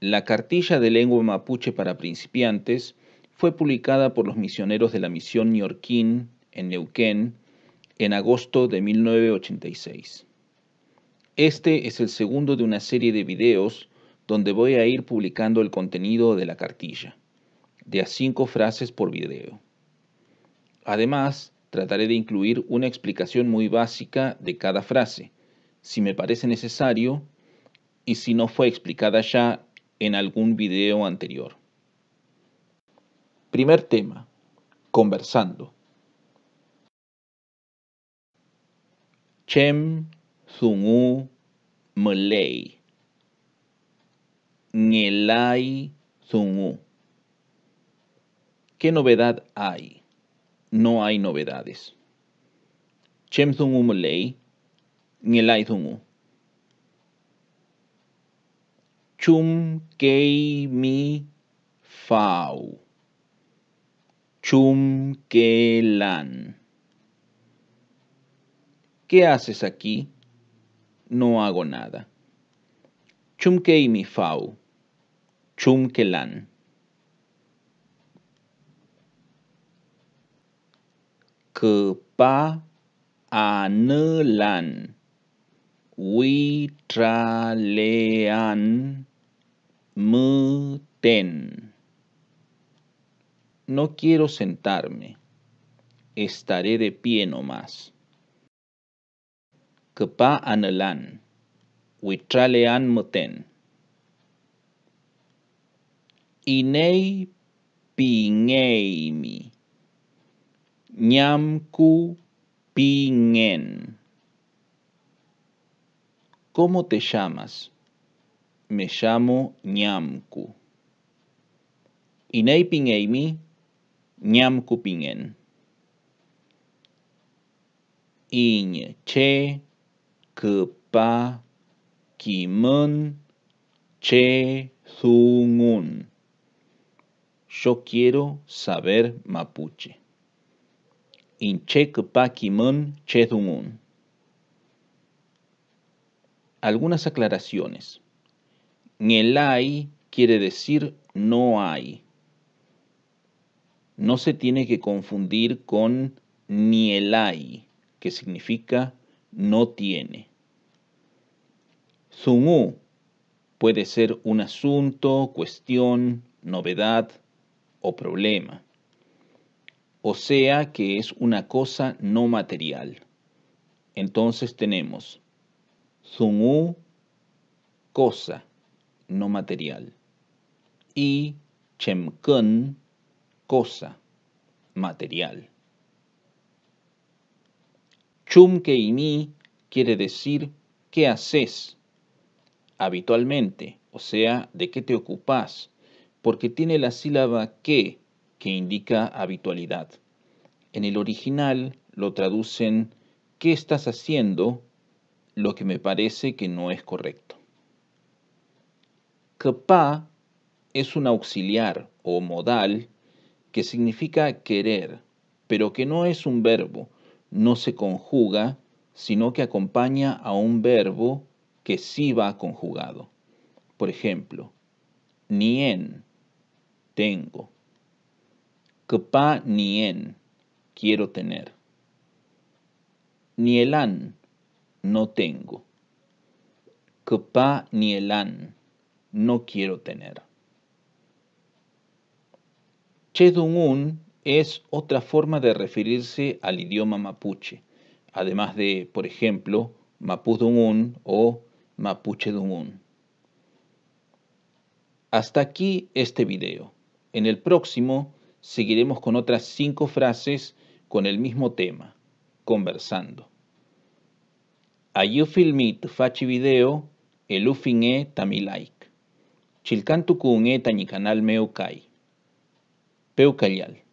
La cartilla de lengua mapuche para principiantes fue publicada por los misioneros de la misión Neorquín en Neuquén en agosto de 1986. Este es el segundo de una serie de videos donde voy a ir publicando el contenido de la cartilla, de a cinco frases por video. Además, trataré de incluir una explicación muy básica de cada frase, si me parece necesario, y si no fue explicada ya, en algún video anterior. Primer tema, conversando. Chem Zungu Malay. Ngelai Zungu. ¿Qué novedad hay? No hay novedades. Chem Zungu Malay. Ngelai Zungu. chum kei mi fau. Chum ¿Qué haces aquí? No hago nada. Chum mi fau. Chum ke lan. Kepa lan. Muten. No quiero sentarme. Estaré de pie nomás. Kepa anelan. Huitralean muten. Inei pingeimi. Ñamku pingen. ¿Cómo te llamas? me llamo ñamku Inei pingeimi, Nyamku pingen. Inche che, pa kimun, che, zungun. Yo quiero saber mapuche. Inche pa kimun, che, Algunas aclaraciones. Nielai quiere decir no hay. No se tiene que confundir con Nielai, que significa no tiene. Sumu puede ser un asunto, cuestión, novedad o problema. O sea que es una cosa no material. Entonces tenemos Sumu, cosa no material. Y chemkön cosa, material. Chumkeimi quiere decir qué haces habitualmente, o sea, de qué te ocupas, porque tiene la sílaba que, que indica habitualidad. En el original lo traducen ¿qué estás haciendo? lo que me parece que no es correcto. Kpa es un auxiliar o modal que significa querer, pero que no es un verbo, no se conjuga, sino que acompaña a un verbo que sí va conjugado. Por ejemplo, nien, tengo. Kpa nien, quiero tener. Nielan, no tengo. Kpa nielan no quiero tener. dung un es otra forma de referirse al idioma mapuche, además de, por ejemplo, Mapudungun o mapuche Mapuchedungun. Hasta aquí este video. En el próximo seguiremos con otras cinco frases con el mismo tema, conversando. tu fachi video, elufiné like. Chilcán ni canal meu Meo Peu callal